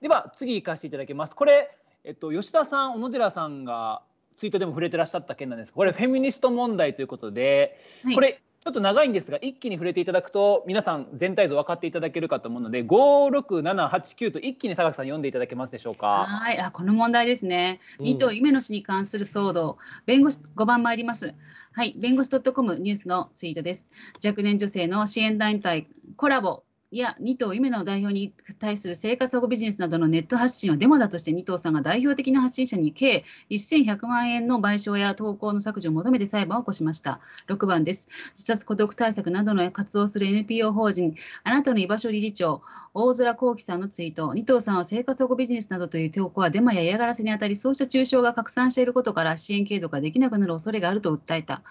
では次行かせていただきます。これ、えっと、吉田さん、小野寺さんがツイートでも触れてらっしゃった件なんですこれフェミニスト問題ということで、はい、これちょっと長いんですが一気に触れていただくと皆さん全体像分かっていただけるかと思うので56789と一気に佐々木さん読んでいただけますでしょうか。はいあこの問題ですね。2頭夢の死に関する騒動、弁護士5番参ります。はい弁護士 .com ニュースのツイートです。若年女性の支援団体コラボや2党夢の代表に対する生活保護ビジネスなどのネット発信をデマだとして2党さんが代表的な発信者に計1100万円の賠償や投稿の削除を求めて裁判を起こしました6番です自殺孤独対策などの活動する NPO 法人あなたの居場所理事長大空幸喜さんのツイート2党さんは生活保護ビジネスなどという投稿はデマや嫌がらせにあたりそうした中傷が拡散していることから支援継続ができなくなる恐れがあると訴えた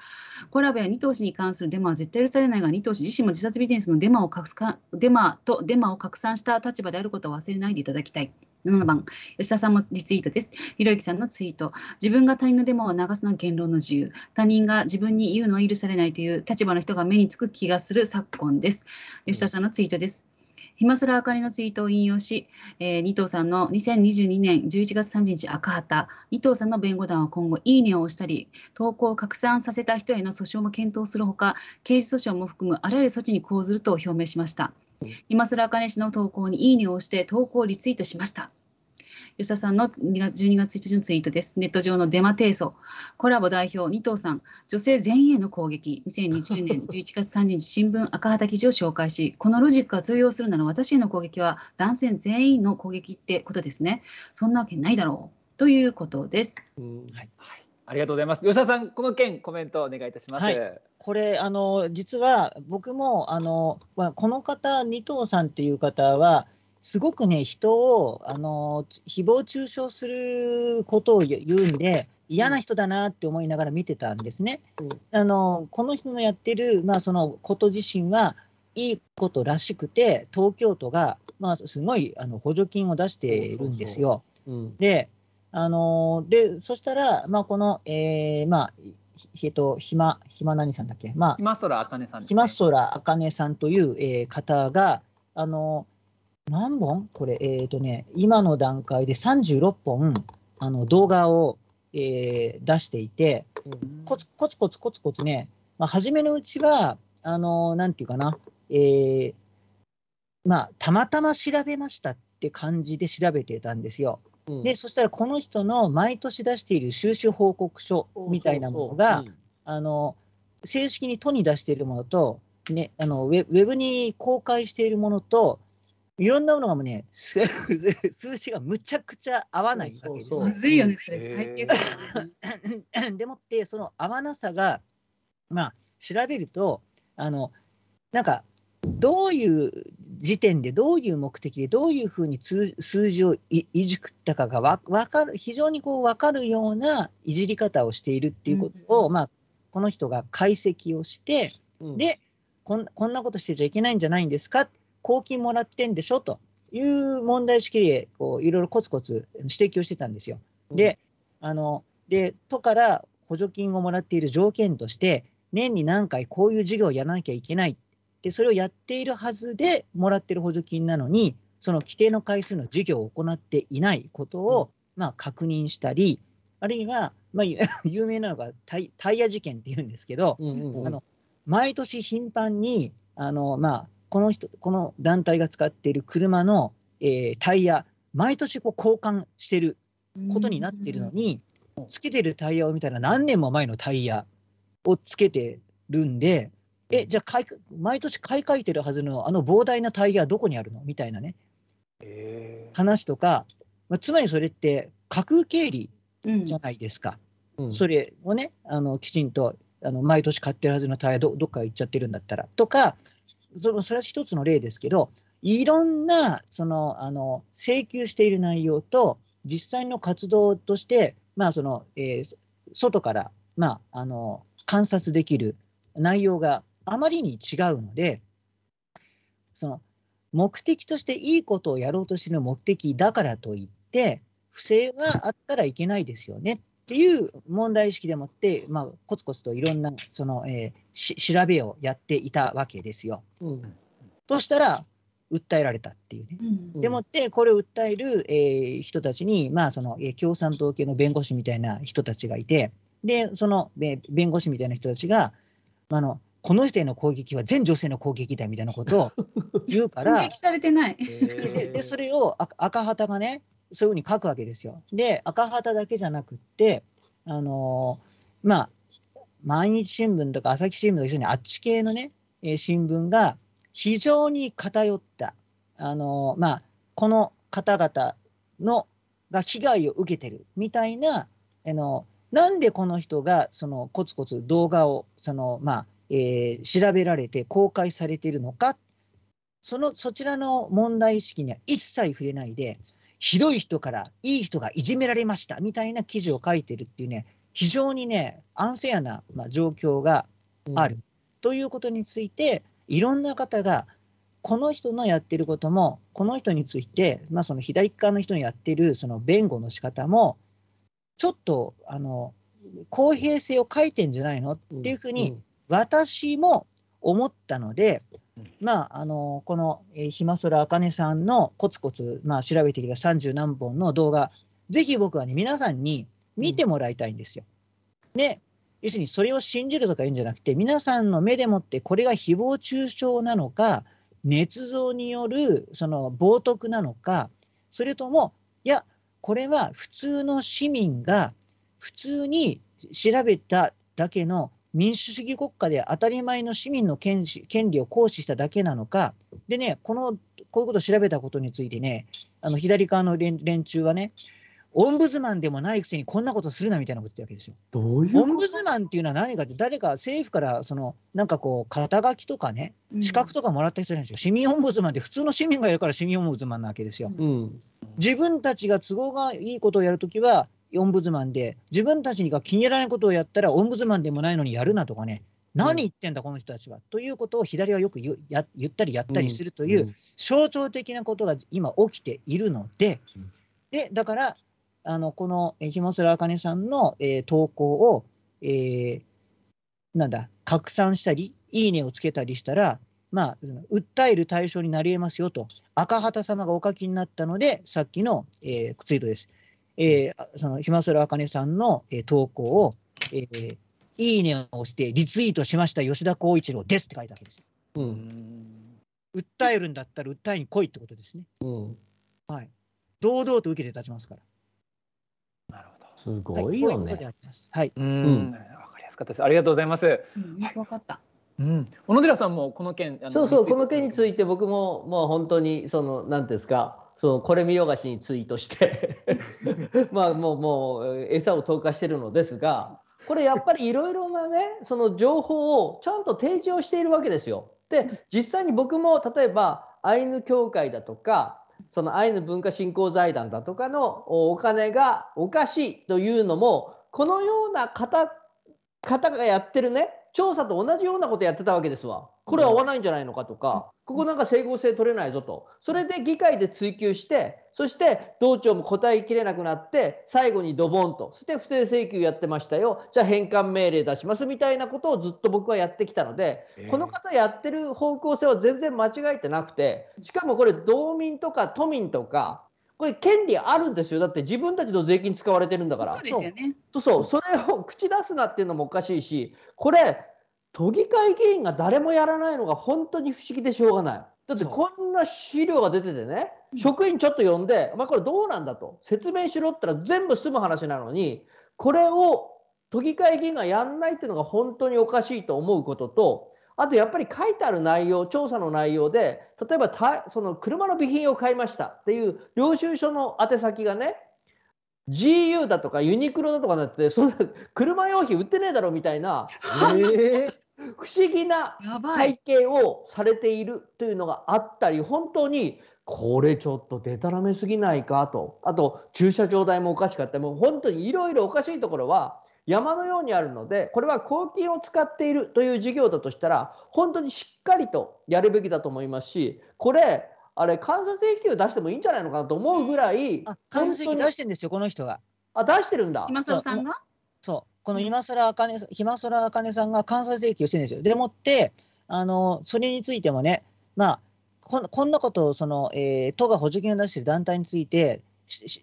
コラボや2投資に関するデマは絶対許されないが2投資自身も自殺ビジネスのデマを拡散デマとデマを拡散した立場であることを忘れないでいただきたい。7番、吉田さんもリツイートです。ひろゆきさんのツイート。自分が他人のデマを流すのは言論の自由。他人が自分に言うのは許されないという立場の人が目につく気がする昨今です。吉田さんのツイートです。うん暇空あかりのツイートを引用し、えー、二藤さんの2022年11月30日赤旗二藤さんの弁護団は今後いいねを押したり投稿を拡散させた人への訴訟も検討するほか刑事訴訟も含むあらゆる措置に講ずると表明しました。今空あかね氏の投稿にいいねを押して投稿をリツイートしました。吉田さんの12月1日のツイートです。ネット上のデマ提訴。コラボ代表、二藤さん、女性全員への攻撃。2020年11月3日、新聞赤旗記事を紹介し、このロジックが通用するなら私への攻撃は男性全員の攻撃ってことですね。そんなわけないだろう。ということです。はいありがとうございます。吉田さん、この件コメントお願いいたします。はい、これあの実は僕もあのこの方二藤さんっていう方はすごくね、人を、あの、誹謗中傷することを言うんで、嫌な人だなって思いながら見てたんですね。うん、あの、この人のやってる、まあ、そのこと自身は、いいことらしくて、東京都が、まあ、すごいあの補助金を出しているんですよ。うん、で、あので、そしたら、まあ、この、えー、まあ、えっと、ひま、ひま何さんだっけ、まあ、ひまそらあかねさん、ね、ひまそらあかねさんという、えー、方が、あのー何本これ、えっ、ー、とね、今の段階で36本あの動画を、えー、出していて、コツコツコツコツコツね、まあ、初めのうちは、あのー、なんていうかな、えー、まあ、たまたま調べましたって感じで調べてたんですよ。うん、で、そしたらこの人の毎年出している収支報告書みたいなものが、あの正式に都に出しているものと、ね、あのウェブに公開しているものと、いろんなものがもうね、数字がむちゃくちゃ合わないわけです。まずいよね、それ。でもって、その合わなさが、まあ、調べると、あの、なんか、どういう時点で、どういう目的で、どういうふうに数字をいいじくったかがわかる、非常にこう分かるようないじり方をしているっていうことを、うん、まあ、この人が解析をして、うん、でこん、こんなことしてちゃいけないんじゃないんですか公金もらってんでしょという問題意識でこういろいろコツコツ指摘をしてたんですよ。で、あので都から補助金をもらっている条件として年に何回こういう事業をやらなきゃいけないでそれをやっているはずでもらっている補助金なのにその規定の回数の事業を行っていないことを、まあ、確認したりあるいは、まあ、有名なのがタイヤ事件っていうんですけど、うんうんうん、あの毎年頻繁にあの、まあ、この人この団体が使っている車の、えー、タイヤ毎年こう交換してることになってるのに、つけてるタイヤを見たら何年も前のタイヤをつけてるんでえじゃあ買い毎年買い替えてるはずのあの膨大なタイヤはどこにあるのみたいなね、えー、話とか、まあ、つまりそれって架空経理じゃないですか、うん、それをねあのきちんとあの毎年買ってるはずのタイヤどどっか行っちゃってるんだったらとかそそれは一つの例ですけど、いろんなそのあの請求している内容と、実際の活動として、まあそのえー、外から、まあ、あの観察できる内容があまりに違うので、その目的としていいことをやろうとしている目的だからといって、不正があったらいけないですよねっていう問題意識でもって、まあ、コツコツといろんなその、えー、調べをやっていたわけですよ。うん、そしたら訴えられたっていうね。うん、でもってこれを訴える、えー、人たちに、まあそのえー、共産党系の弁護士みたいな人たちがいてでその、えー、弁護士みたいな人たちが、まあの、この人への攻撃は全女性の攻撃だみたいなことを言うから 攻撃されてないででそれを赤旗がねそういうふうに書くわけですよ。で、赤旗だけじゃなくって、あのー、まあ、毎日新聞とか朝日新聞と一緒にあっち系のね、え新聞が非常に偏った、あのー、まあ、この方々のが被害を受けてるみたいな、あのなんでこの人がそのコツコツ動画をその、まあえー、調べられて公開されてるのかそのそちらの問題意識には一切触れないでひどい人からいい人がいじめられましたみたいな記事を書いてるっていうね、非常にね、アンフェアな、ま状況がある、うん、ということについて、いろんな方が、この人のやってることも、この人について、まあ、その左側の人にやってるその弁護の仕方も、ちょっとあの公平性を書いてんじゃないのっていうふうに、私も思ったので、うんうんまあ、あのこの、えひまそらあかねさんのコツコツ、まあ、調べてきた30何本の動画、ぜひ僕はね、皆さんに見てもらいたいんですよ。で、要するにそれを信じるとか言うんじゃなくて、皆さんの目でもってこれが誹謗中傷なのか、捏造によるその冒涜なのか、それとも、いや、これは普通の市民が普通に調べただけの民主主義国家で当たり前の市民の権権利を行使しただけなのか、でね、このこういうことを調べたことについてね、あの左側の連連中はね、オンブズマンでもないくせにこんなことするなみたいなこと言ってるわけですよ。どういうオンブズマンっていうのは何かって、誰か政府からそのなんかこう、肩書きとかね、資格とかもらった人なんですよ、うん、市民オンブズマンって普通の市民がいるから市民オンブズマンなわけですよ。うん、自分たちが都合がいいことをやるときは、オンブズマンで、自分たちが気に入らないことをやったら、オンブズマンでもないのにやるなとかね、何言ってんだ、この人たちは。ということを左はよく言ったりやったりするという象徴的なことが今起きているので、でだからあのこのひもすらあかねさんの、えー、投稿を、えー、なんだ拡散したりいいねをつけたりしたら、まあ、訴える対象になりえますよと赤旗様がお書きになったのでさっきの、えー、ツイートです。えー、そのひまそらあかねさんの、えー、投稿を、えー、いいねを押してリツイートしました吉田浩一郎ですって書いたわけですうん、訴えるんだったら訴えに来いってことですね。うん、はい、堂々と受けて立ちますから。なるほど。すごいよね。はい。うん。わかりやすかったです。ありがとうございます。うんかった。うん、小野寺さんもこの件そうそうこの件について僕ももう本当にその何ですかそのこれ見よがしにツイートして まあもうもう餌を投下してるのですがこれやっぱりいろいろなねその情報をちゃんと提示をしているわけですよ。で実際に僕も例えばアイヌ協会だとかそのアイヌ文化振興財団だとかのお金がおかしいというのもこのような方方がやってるね調査と同じようなことやってたわけですわ。これは合わないんじゃないのかとか、ここなんか整合性取れないぞと。それで議会で追及して、そして道庁も答えきれなくなって、最後にドボンと、そして不正請求やってましたよ、じゃあ返還命令出しますみたいなことをずっと僕はやってきたので、この方やってる方向性は全然間違えてなくて、しかもこれ、道民とか都民とか、これ権利あるんですよ。だって自分たちの税金使われてるんだから。そう、ね、そうそれを口出すなっていうのもおかしいし、これ都議会議員が誰もやらないのが本当に不思議でしょうがない。だってこんな資料が出ててね、職員ちょっと呼んで、まこれどうなんだと説明しろったら全部済む話なのに、これを都議会議員がやんないっていうのが本当におかしいと思うことと、あとやっぱり書いてある内容、調査の内容で、例えばその車の備品を買いましたっていう領収書の宛先がね、GU だとかユニクロだとかなってそんな 車用品売ってねえだろみたいな、えー、不思議な体験をされているというのがあったり本当にこれちょっとでたらめすぎないかとあと駐車場代もおかしかったもう本当にいろいろおかしいところは山のようにあるのでこれは公金を使っているという事業だとしたら本当にしっかりとやるべきだと思いますしこれあれ監査請求出してもいいんじゃないのかなと思うぐらい監査請求出してるんですよこの人があ出してるんだ今更さんがそうこの今更あかね今更あかねさんが監査請求してるんですよでもってあのそれについてもねまあこんこんなことをその、えー、都が補助金を出してる団体について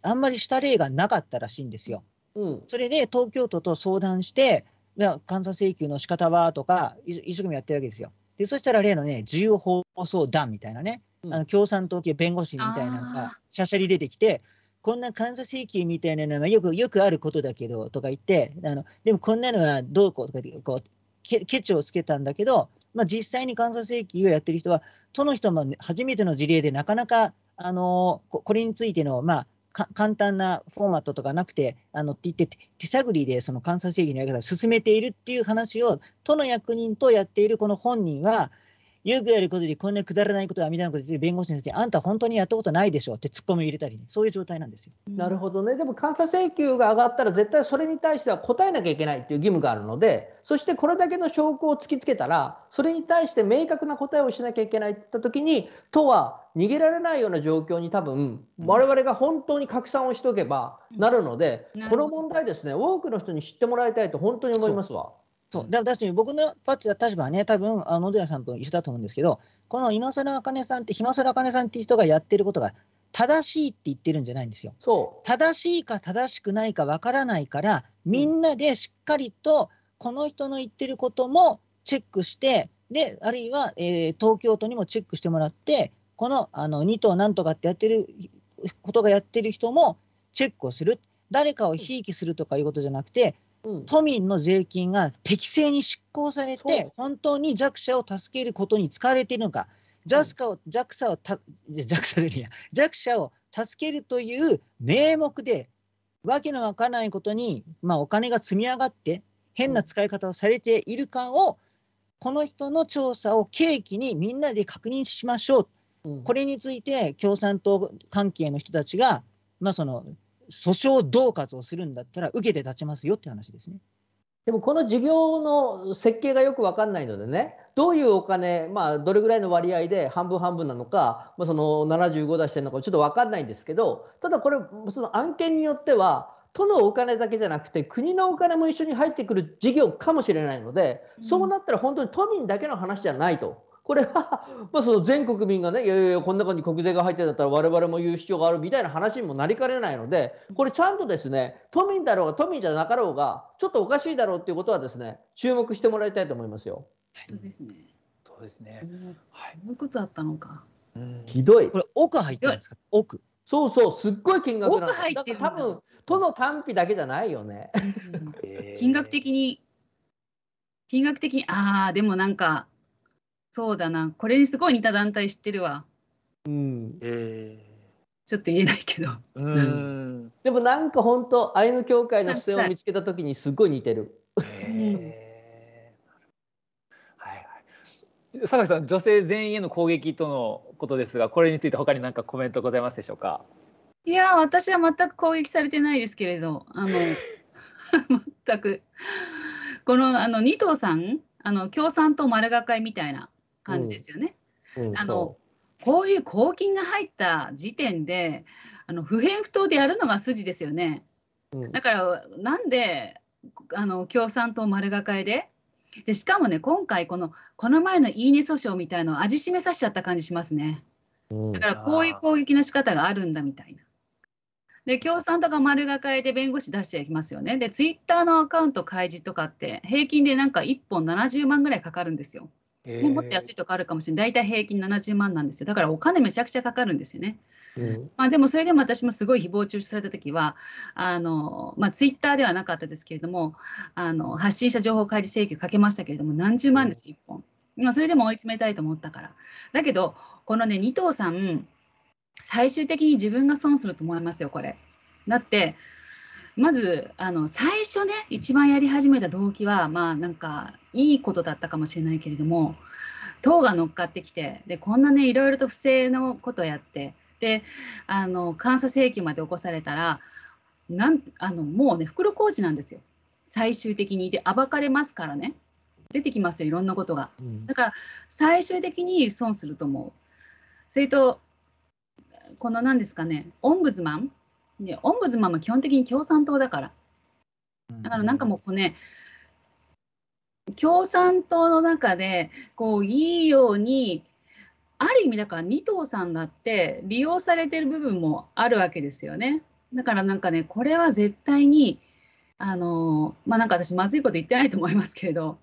あんまりした例がなかったらしいんですよ。うん、それで東京都と相談してまあ、監査請求の仕方はとか一生懸命やってるわけですよ。でそしたら例のね自由放送団みたいなねあの共産党系弁護士みたいなのがしゃしゃり出てきてこんな監査請求みたいなのはよくよくあることだけどとか言ってあのでもこんなのはどうこうとかこうケチをつけたんだけど、まあ、実際に監査請求をやってる人はその人も初めての事例でなかなかあのこれについての、まあ、簡単なフォーマットとかなくてあのって言って手探りでその監査請求のやり方を進めているっていう話を都の役人とやっているこの本人はよくやることでこんなくだらないことはみたいなことで弁護士にってあんた本当にやったことないでしょってツッコミを入れたり、ね、そういう状態なんですよ。なるほどねでも監査請求が上がったら絶対それに対しては答えなきゃいけないっていう義務があるのでそしてこれだけの証拠を突きつけたらそれに対して明確な答えをしなきゃいけないって言った時に都は逃げられないような状況に多分我々が本当に拡散をしておけばなるので、この問題ですね多くの人に知ってもらいたいと本当に思いますわ。そうだから僕の立場はね、多分あの野寺さんと一緒だと思うんですけど、この今更あかねさんって、今更あかねさんっていう人がやってることが正しいって言ってるんじゃないんですよ。そ正しいか正しくないかわからないから、みんなでしっかりとこの人の言ってることもチェックして、であるいは、えー、東京都にもチェックしてもらって、このあの2党なんとかってやってることがやってる人もチェックをする。誰かをひいきするとかいうことじゃなくて、都民の税金が適正に執行されて、本当に弱者を助けることに使われているのか、を、を弱者を助けるという名目で、わけのわからないことに、まあ、お金が積み上がって、変な使い方をされているかを、この人の調査を契機にみんなで確認しましょう。これについて共産党関係の人たちが、まあ、その訴訟恫喝をするんだったら、受けて立ちますよって話ですね。でもこの事業の設計がよく分かんないのでね、どういうお金、まあ、どれぐらいの割合で半分半分なのか、まあ、その75出してるのか、ちょっと分かんないんですけど、ただこれ、その案件によっては、都のお金だけじゃなくて、国のお金も一緒に入ってくる事業かもしれないので、そうなったら本当に都民だけの話じゃないと。これは、まあ、その全国民がね、いやいやこの中に国税が入ってんだったら我々も言う必要があるみたいな話にもなりかねないので、これちゃんとですね、都民だろうが都民じゃなかろうが、ちょっとおかしいだろうっていうことはですね、注目してもらいたいと思いますよ。そうですね。そうですね。はい。そういうことったのか。うん、ひどい。これ奥入ってないですか。奥。そうそう、すっごい金額奥入ってる。多分、都の単費だけじゃないよね。金額的に。金額的に、ああ、でもなんか。そうだなこれにすごい似た団体知ってるわうんえー、ちょっと言えないけどうんでもなんか本当イの教会の視点を見つけた時にすごい似てる。えー、はいはい。木さん女性全員への攻撃とのことですがこれについて他に何かコメントございますでしょうかいや私は全く攻撃されてないですけれどあの 全くこのあの二藤さんあの共産党丸が会みたいな感じですよね。あのこういう公金が入った時点であの不偏不当でやるのが筋ですよね。だからなんであの共産党丸がかえででしかもね今回このこの前のいいね訴訟みたいのを味しめさせちゃった感じしますね。だからこういう攻撃の仕方があるんだみたいな。で共産党が丸がかえで弁護士出してきますよね。でツイッターのアカウント開示とかって平均でなんか1本70万ぐらいかかるんですよ。えー、もっと安いとかあるかもしれない大体平均70万なんですよだからお金めちゃくちゃかかるんですよね。うん、まあ、でもそれでも私もすごい誹謗中傷された時はあの、まあ、ツイッターではなかったですけれどもあの発信した情報開示請求かけましたけれども何十万です1本、まそれでも追い詰めたいと思ったからだけどこのね2頭さん最終的に自分が損すると思いますよこれだってまずあの最初ね一番やり始めた動機はまあなんかいいことだったかもしれないけれども党が乗っかってきてでこんなねいろいろと不正のことやってであの監査請求まで起こされたらなんあのもうね袋小路なんですよ最終的にで暴かれますからね出てきますよいろんなことが、だから最終的に損すると思うそれとこの何ですかねオンブズマンでオンブズマンも基本的に共産党だからだからなんかもうこうね共産党の中でこういいようにある意味だから二頭さんだって利用されてる部分もあるわけですよねだからなんかねこれは絶対にあのまあなんか私まずいこと言ってないと思いますけれど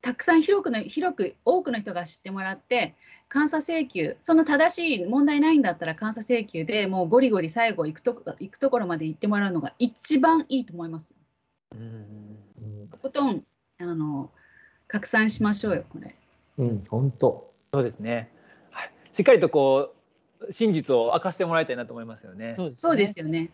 たくさん広くの広く多くの人が知ってもらって監査請求その正しい問題ないんだったら監査請求でもうゴリゴリ最後行くと行くところまで行ってもらうのが一番いいと思います。うんとことんあの拡散しましょうよこれ。うん本当そうですね、はい。しっかりとこう真実を明かしてもらいたいなと思いますよね。そうですよね。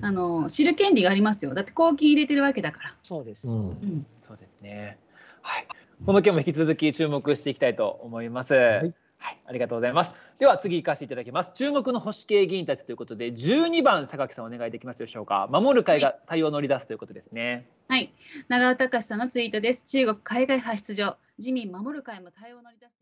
あの知る権利がありますよ。だって公金入れてるわけだから。そうです。うん、うん、そうですね。はい、この件も引き続き注目していきたいと思います。はいはい、ありがとうございます。では次行かせていただきます。注目の保守系議員たちということで、12番榊さんお願いできますでしょうか。守る会が対応を乗り出すということですね。はい、長尾隆さんのツイートです。中国海外派出場、自民守る会も対応を乗り出す。